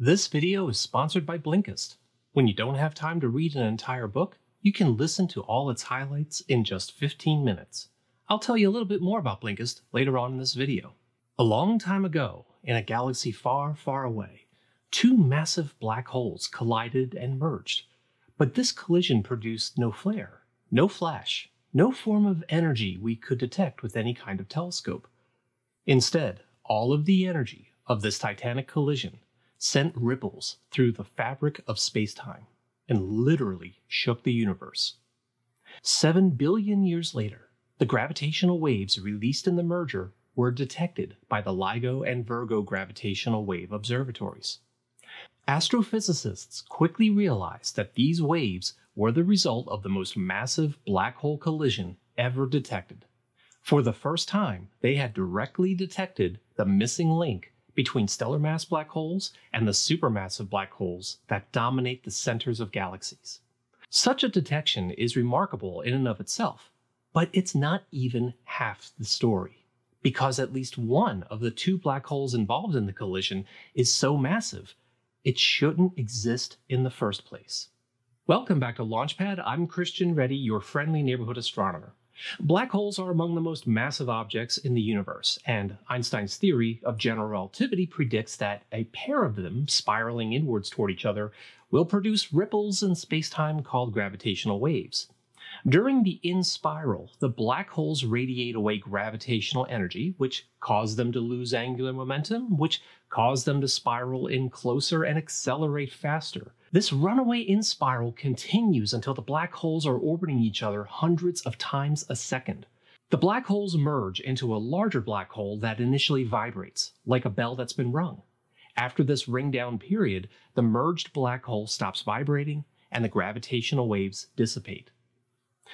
This video is sponsored by Blinkist. When you don't have time to read an entire book, you can listen to all its highlights in just 15 minutes. I'll tell you a little bit more about Blinkist later on in this video. A long time ago, in a galaxy far, far away, two massive black holes collided and merged. But this collision produced no flare, no flash, no form of energy we could detect with any kind of telescope. Instead, all of the energy of this titanic collision sent ripples through the fabric of spacetime and literally shook the universe. Seven billion years later, the gravitational waves released in the merger were detected by the LIGO and Virgo gravitational wave observatories. Astrophysicists quickly realized that these waves were the result of the most massive black hole collision ever detected. For the first time, they had directly detected the missing link between stellar mass black holes and the supermassive black holes that dominate the centers of galaxies. Such a detection is remarkable in and of itself, but it's not even half the story, because at least one of the two black holes involved in the collision is so massive, it shouldn't exist in the first place. Welcome back to Launchpad. I'm Christian Reddy, your friendly neighborhood astronomer. Black holes are among the most massive objects in the universe, and Einstein's theory of general relativity predicts that a pair of them spiraling inwards toward each other will produce ripples in spacetime called gravitational waves. During the in spiral, the black holes radiate away gravitational energy, which cause them to lose angular momentum, which cause them to spiral in closer and accelerate faster. This runaway in spiral continues until the black holes are orbiting each other hundreds of times a second. The black holes merge into a larger black hole that initially vibrates, like a bell that's been rung. After this ring down period, the merged black hole stops vibrating and the gravitational waves dissipate.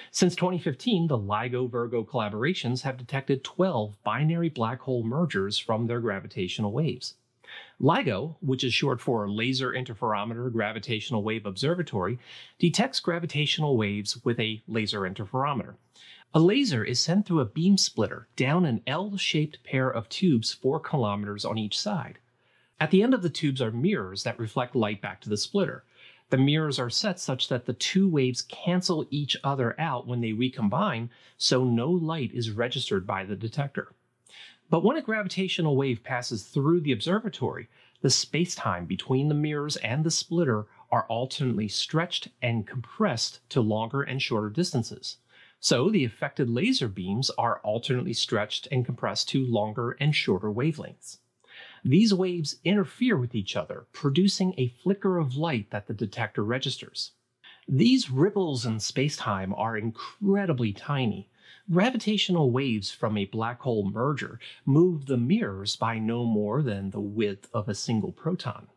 Since 2015, the LIGO Virgo collaborations have detected 12 binary black hole mergers from their gravitational waves. LIGO, which is short for Laser Interferometer Gravitational Wave Observatory, detects gravitational waves with a laser interferometer. A laser is sent through a beam splitter down an L shaped pair of tubes 4 kilometers on each side. At the end of the tubes are mirrors that reflect light back to the splitter. The mirrors are set such that the two waves cancel each other out when they recombine, so no light is registered by the detector. But when a gravitational wave passes through the observatory, the spacetime between the mirrors and the splitter are alternately stretched and compressed to longer and shorter distances. So the affected laser beams are alternately stretched and compressed to longer and shorter wavelengths. These waves interfere with each other, producing a flicker of light that the detector registers. These ripples in spacetime are incredibly tiny, Gravitational waves from a black hole merger move the mirrors by no more than the width of a single proton.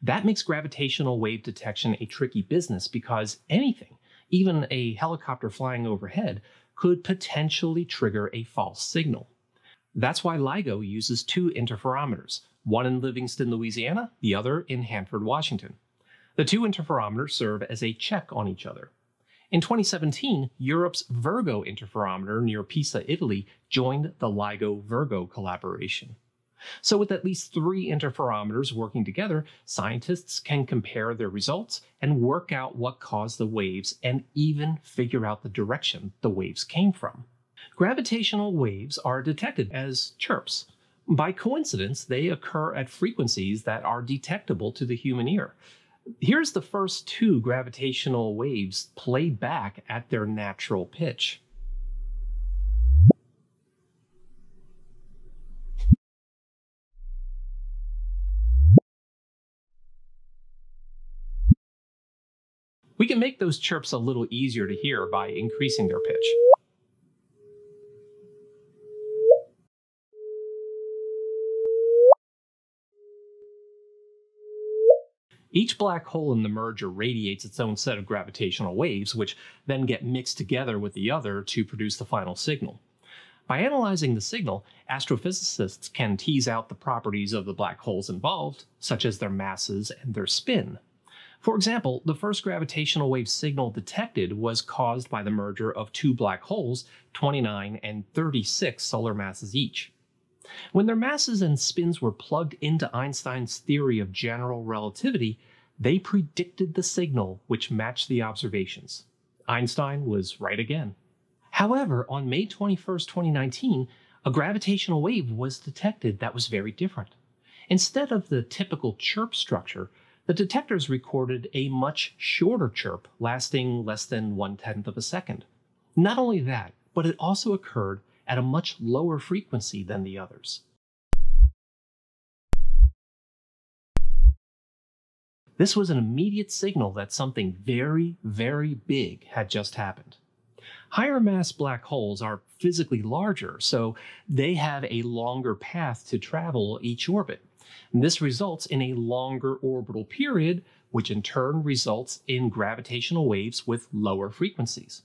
That makes gravitational wave detection a tricky business because anything, even a helicopter flying overhead, could potentially trigger a false signal. That's why LIGO uses two interferometers, one in Livingston, Louisiana, the other in Hanford, Washington. The two interferometers serve as a check on each other. In 2017, Europe's Virgo interferometer near Pisa, Italy, joined the LIGO Virgo collaboration. So, with at least three interferometers working together, scientists can compare their results and work out what caused the waves and even figure out the direction the waves came from. Gravitational waves are detected as chirps. By coincidence, they occur at frequencies that are detectable to the human ear, Here's the first two gravitational waves played back at their natural pitch. We can make those chirps a little easier to hear by increasing their pitch. Each black hole in the merger radiates its own set of gravitational waves, which then get mixed together with the other to produce the final signal. By analyzing the signal, astrophysicists can tease out the properties of the black holes involved, such as their masses and their spin. For example, the first gravitational wave signal detected was caused by the merger of two black holes, 29 and 36 solar masses each. When their masses and spins were plugged into Einstein's theory of general relativity, they predicted the signal which matched the observations. Einstein was right again. However, on May 21, 2019, a gravitational wave was detected that was very different. Instead of the typical chirp structure, the detectors recorded a much shorter chirp lasting less than one tenth of a second. Not only that, but it also occurred at a much lower frequency than the others. This was an immediate signal that something very, very big had just happened. Higher mass black holes are physically larger, so they have a longer path to travel each orbit. And this results in a longer orbital period, which in turn results in gravitational waves with lower frequencies.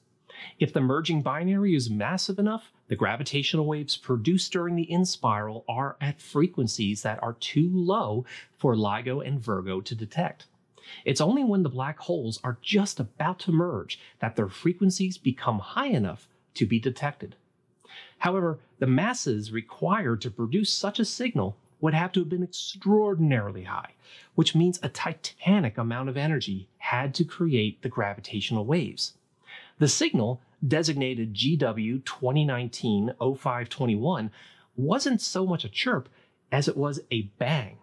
If the merging binary is massive enough, the gravitational waves produced during the in spiral are at frequencies that are too low for LIGO and Virgo to detect. It's only when the black holes are just about to merge that their frequencies become high enough to be detected. However, the masses required to produce such a signal would have to have been extraordinarily high, which means a titanic amount of energy had to create the gravitational waves. The signal designated GW 2019 0521 wasn't so much a chirp as it was a bang.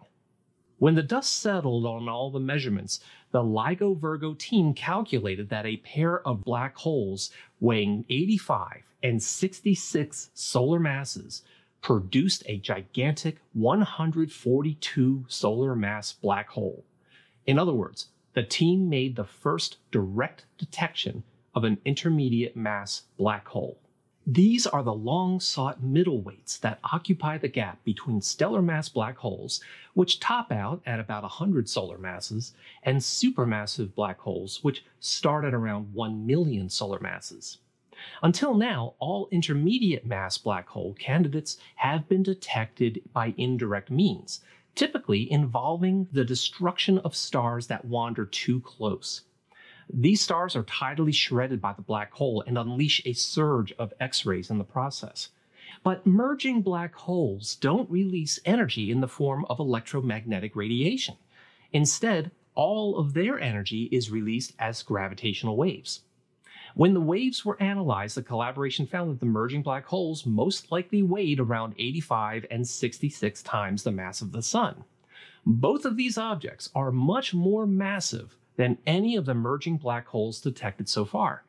When the dust settled on all the measurements, the LIGO Virgo team calculated that a pair of black holes weighing 85 and 66 solar masses produced a gigantic 142 solar mass black hole. In other words, the team made the first direct detection of an intermediate mass black hole. These are the long sought middle weights that occupy the gap between stellar mass black holes, which top out at about 100 solar masses, and supermassive black holes, which start at around 1 million solar masses. Until now, all intermediate mass black hole candidates have been detected by indirect means, typically involving the destruction of stars that wander too close. These stars are tidally shredded by the black hole and unleash a surge of X rays in the process. But merging black holes don't release energy in the form of electromagnetic radiation. Instead, all of their energy is released as gravitational waves. When the waves were analyzed, the collaboration found that the merging black holes most likely weighed around 85 and 66 times the mass of the Sun. Both of these objects are much more massive than any of the merging black holes detected so far.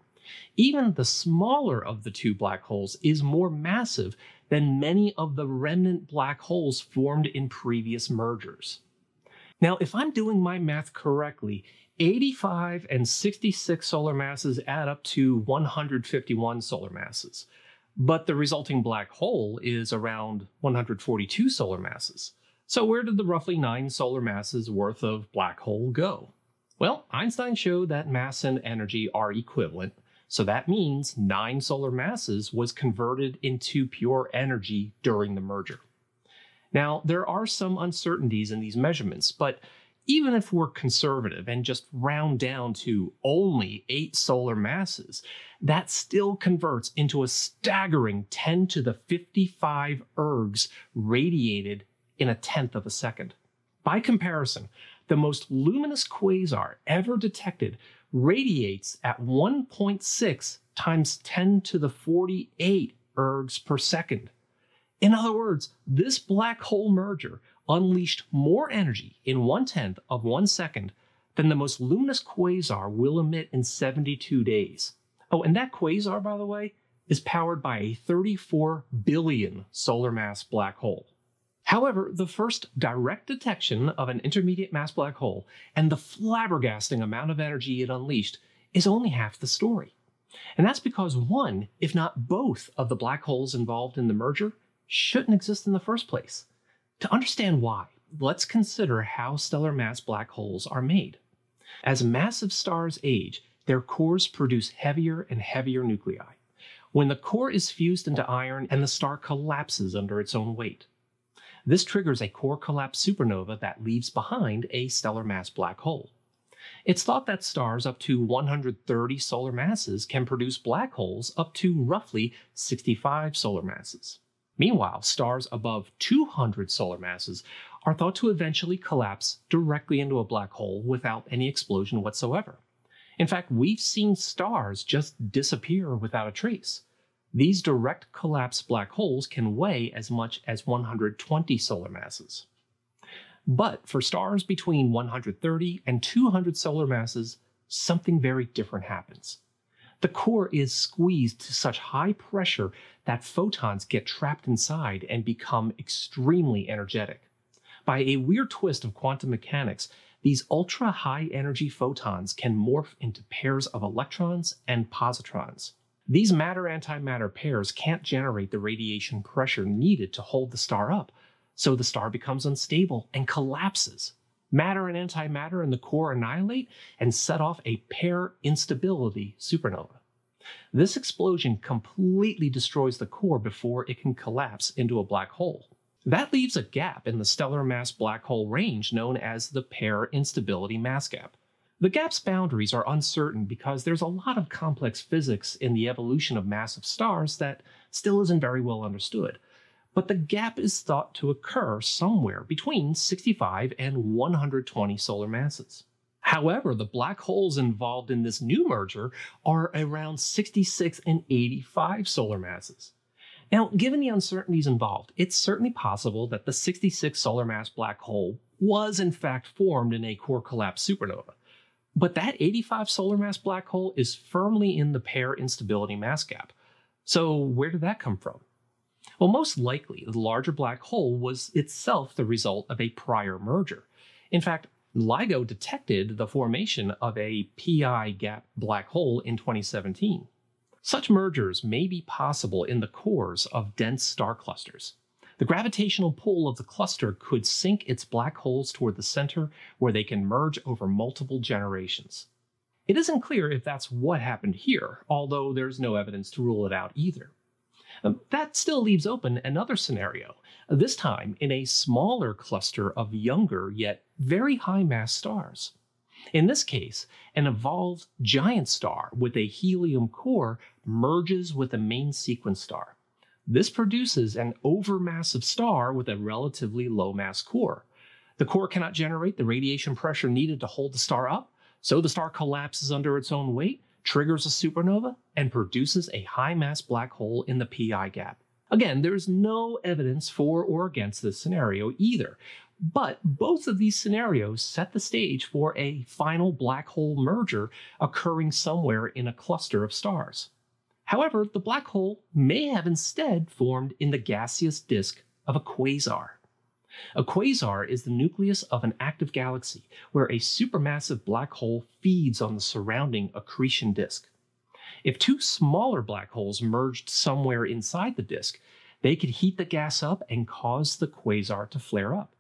Even the smaller of the two black holes is more massive than many of the remnant black holes formed in previous mergers. Now, if I'm doing my math correctly, 85 and 66 solar masses add up to 151 solar masses, but the resulting black hole is around 142 solar masses. So, where did the roughly nine solar masses worth of black hole go? Well, Einstein showed that mass and energy are equivalent, so that means nine solar masses was converted into pure energy during the merger. Now, there are some uncertainties in these measurements, but even if we're conservative and just round down to only eight solar masses, that still converts into a staggering 10 to the 55 ergs radiated in a tenth of a second. By comparison, the most luminous quasar ever detected radiates at 1.6 times 10 to the 48 ergs per second. In other words, this black hole merger unleashed more energy in one tenth of one second than the most luminous quasar will emit in 72 days. Oh, and that quasar, by the way, is powered by a 34 billion solar mass black hole. However, the first direct detection of an intermediate mass black hole and the flabbergasting amount of energy it unleashed is only half the story. And that's because one, if not both, of the black holes involved in the merger shouldn't exist in the first place. To understand why, let's consider how stellar mass black holes are made. As massive stars age, their cores produce heavier and heavier nuclei. When the core is fused into iron and the star collapses under its own weight, this triggers a core collapse supernova that leaves behind a stellar mass black hole. It's thought that stars up to 130 solar masses can produce black holes up to roughly 65 solar masses. Meanwhile, stars above 200 solar masses are thought to eventually collapse directly into a black hole without any explosion whatsoever. In fact, we've seen stars just disappear without a trace. These direct collapse black holes can weigh as much as 120 solar masses. But for stars between 130 and 200 solar masses, something very different happens. The core is squeezed to such high pressure that photons get trapped inside and become extremely energetic. By a weird twist of quantum mechanics, these ultra high energy photons can morph into pairs of electrons and positrons. These matter antimatter pairs can't generate the radiation pressure needed to hold the star up, so the star becomes unstable and collapses. Matter and antimatter in the core annihilate and set off a pair instability supernova. This explosion completely destroys the core before it can collapse into a black hole. That leaves a gap in the stellar mass black hole range known as the pair instability mass gap. The gap's boundaries are uncertain because there's a lot of complex physics in the evolution of massive stars that still isn't very well understood. But the gap is thought to occur somewhere between 65 and 120 solar masses. However, the black holes involved in this new merger are around 66 and 85 solar masses. Now, given the uncertainties involved, it's certainly possible that the 66 solar mass black hole was in fact formed in a core collapse supernova. But that 85 solar mass black hole is firmly in the pair instability mass gap. So, where did that come from? Well, most likely, the larger black hole was itself the result of a prior merger. In fact, LIGO detected the formation of a PI gap black hole in 2017. Such mergers may be possible in the cores of dense star clusters. The gravitational pull of the cluster could sink its black holes toward the center where they can merge over multiple generations. It isn't clear if that's what happened here, although there's no evidence to rule it out either. Um, that still leaves open another scenario, this time in a smaller cluster of younger yet very high mass stars. In this case, an evolved giant star with a helium core merges with a main sequence star. This produces an overmassive star with a relatively low mass core. The core cannot generate the radiation pressure needed to hold the star up, so the star collapses under its own weight, triggers a supernova, and produces a high mass black hole in the PI gap. Again, there's no evidence for or against this scenario either, but both of these scenarios set the stage for a final black hole merger occurring somewhere in a cluster of stars. However, the black hole may have instead formed in the gaseous disk of a quasar. A quasar is the nucleus of an active galaxy where a supermassive black hole feeds on the surrounding accretion disk. If two smaller black holes merged somewhere inside the disk, they could heat the gas up and cause the quasar to flare up.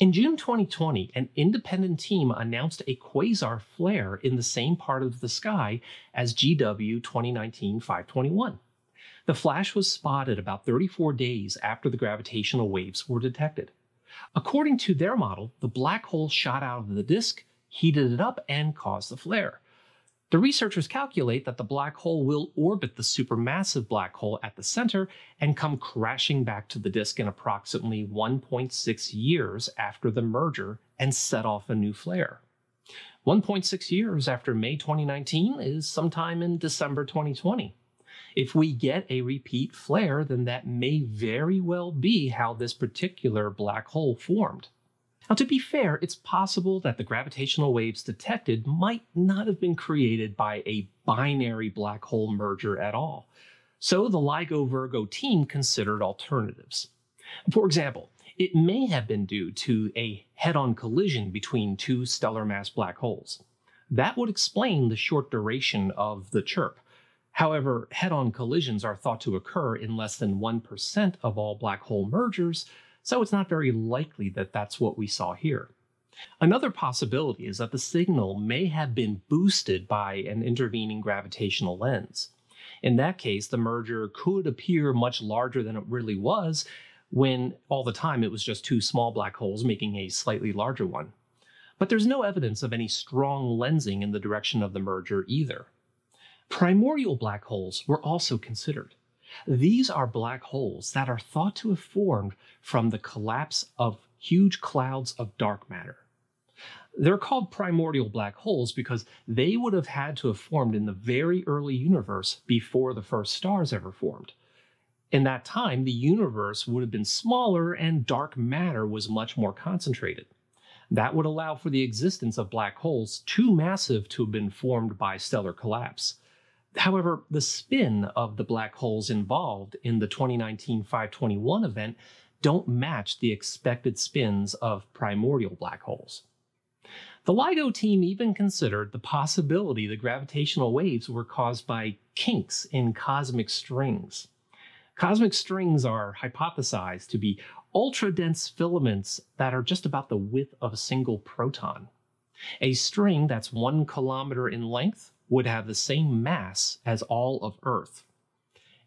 In June 2020, an independent team announced a quasar flare in the same part of the sky as GW 2019 521. The flash was spotted about 34 days after the gravitational waves were detected. According to their model, the black hole shot out of the disk, heated it up, and caused the flare. The researchers calculate that the black hole will orbit the supermassive black hole at the center and come crashing back to the disk in approximately 1.6 years after the merger and set off a new flare. 1.6 years after May 2019 is sometime in December 2020. If we get a repeat flare, then that may very well be how this particular black hole formed. Now, to be fair, it's possible that the gravitational waves detected might not have been created by a binary black hole merger at all. So the LIGO Virgo team considered alternatives. For example, it may have been due to a head on collision between two stellar mass black holes. That would explain the short duration of the chirp. However, head on collisions are thought to occur in less than 1% of all black hole mergers, so it's not very likely that that's what we saw here. Another possibility is that the signal may have been boosted by an intervening gravitational lens. In that case, the merger could appear much larger than it really was when all the time it was just two small black holes making a slightly larger one. But there's no evidence of any strong lensing in the direction of the merger either. Primordial black holes were also considered. These are black holes that are thought to have formed from the collapse of huge clouds of dark matter. They're called primordial black holes because they would have had to have formed in the very early universe before the first stars ever formed. In that time, the universe would have been smaller and dark matter was much more concentrated. That would allow for the existence of black holes too massive to have been formed by stellar collapse. However, the spin of the black holes involved in the 2019 521 event don't match the expected spins of primordial black holes. The LIGO team even considered the possibility the gravitational waves were caused by kinks in cosmic strings. Cosmic strings are hypothesized to be ultra dense filaments that are just about the width of a single proton. A string that's one kilometer in length would have the same mass as all of Earth.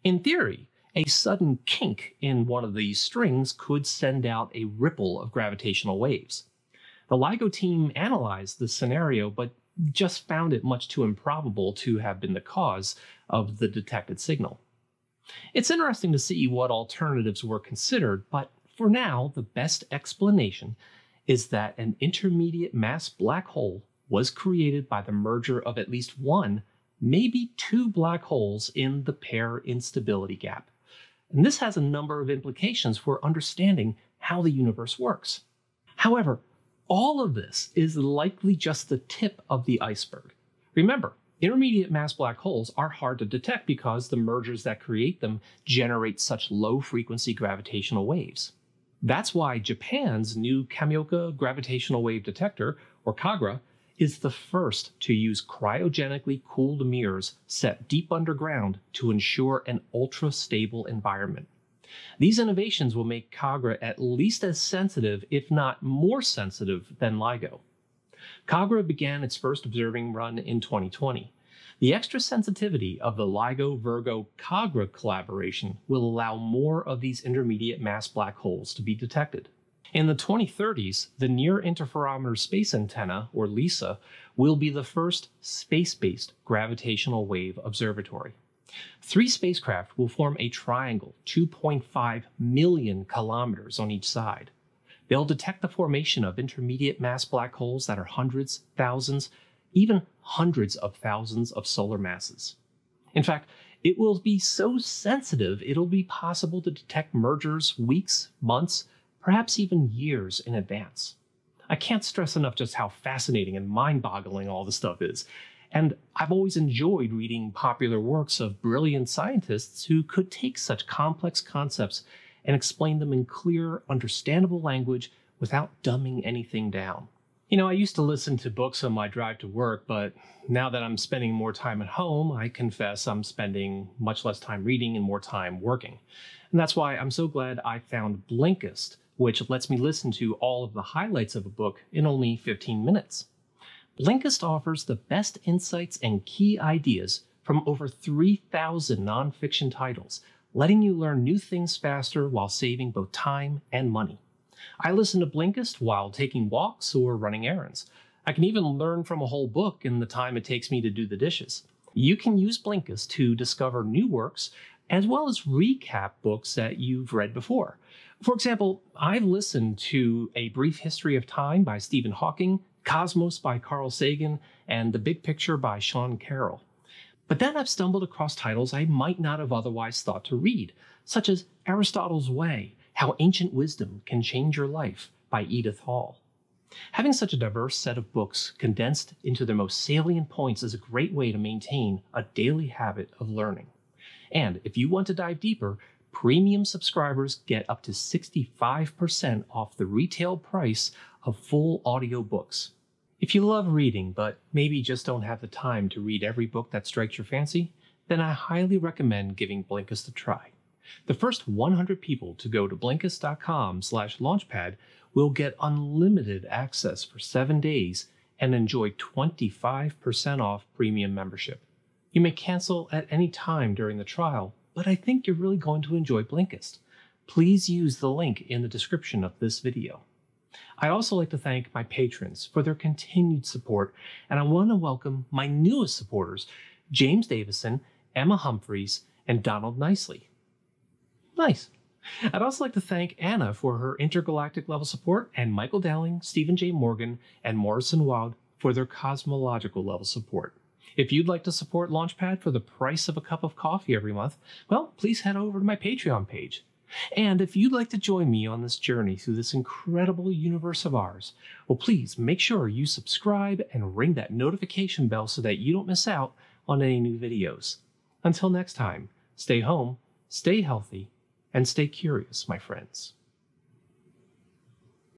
In theory, a sudden kink in one of these strings could send out a ripple of gravitational waves. The LIGO team analyzed the scenario, but just found it much too improbable to have been the cause of the detected signal. It's interesting to see what alternatives were considered, but for now, the best explanation is that an intermediate mass black hole was created by the merger of at least one, maybe two black holes in the pair instability gap. And this has a number of implications for understanding how the universe works. However, all of this is likely just the tip of the iceberg. Remember, intermediate mass black holes are hard to detect because the mergers that create them generate such low frequency gravitational waves. That's why Japan's new Kamioka gravitational wave detector, or KAGRA, is the first to use cryogenically cooled mirrors set deep underground to ensure an ultra stable environment. These innovations will make Kagra at least as sensitive, if not more sensitive, than LIGO. Kagra began its first observing run in 2020. The extra sensitivity of the LIGO Virgo Kagra collaboration will allow more of these intermediate mass black holes to be detected. In the 2030s, the Near Interferometer Space Antenna, or LISA, will be the first space based gravitational wave observatory. Three spacecraft will form a triangle 2.5 million kilometers on each side. They'll detect the formation of intermediate mass black holes that are hundreds, thousands, even hundreds of thousands of solar masses. In fact, it will be so sensitive it'll be possible to detect mergers weeks, months, perhaps even years in advance. I can't stress enough just how fascinating and mind boggling all this stuff is. And I've always enjoyed reading popular works of brilliant scientists who could take such complex concepts and explain them in clear, understandable language without dumbing anything down. You know, I used to listen to books on my drive to work, but now that I'm spending more time at home, I confess I'm spending much less time reading and more time working. And that's why I'm so glad I found Blinkist which lets me listen to all of the highlights of a book in only 15 minutes. Blinkist offers the best insights and key ideas from over 3,000 nonfiction titles, letting you learn new things faster while saving both time and money. I listen to Blinkist while taking walks or running errands. I can even learn from a whole book in the time it takes me to do the dishes. You can use Blinkist to discover new works as well as recap books that you've read before. For example, I've listened to A Brief History of Time by Stephen Hawking, Cosmos by Carl Sagan, and The Big Picture by Sean Carroll. But then I've stumbled across titles I might not have otherwise thought to read, such as Aristotle's Way How Ancient Wisdom Can Change Your Life by Edith Hall. Having such a diverse set of books condensed into their most salient points is a great way to maintain a daily habit of learning. And if you want to dive deeper, premium subscribers get up to 65% off the retail price of full audiobooks. If you love reading, but maybe just don't have the time to read every book that strikes your fancy, then I highly recommend giving Blinkist a try. The first 100 people to go to Blinkist.com slash launchpad will get unlimited access for seven days and enjoy 25% off premium membership. You may cancel at any time during the trial, but I think you're really going to enjoy Blinkist. Please use the link in the description of this video. I also like to thank my patrons for their continued support, and I want to welcome my newest supporters, James Davison, Emma Humphreys, and Donald Nicely. Nice. I'd also like to thank Anna for her intergalactic level support, and Michael Dowling, Stephen J. Morgan, and Morrison Wild for their cosmological level support. If you'd like to support Launchpad for the price of a cup of coffee every month, well, please head over to my Patreon page. And if you'd like to join me on this journey through this incredible universe of ours, well, please make sure you subscribe and ring that notification bell so that you don't miss out on any new videos. Until next time, stay home, stay healthy, and stay curious, my friends.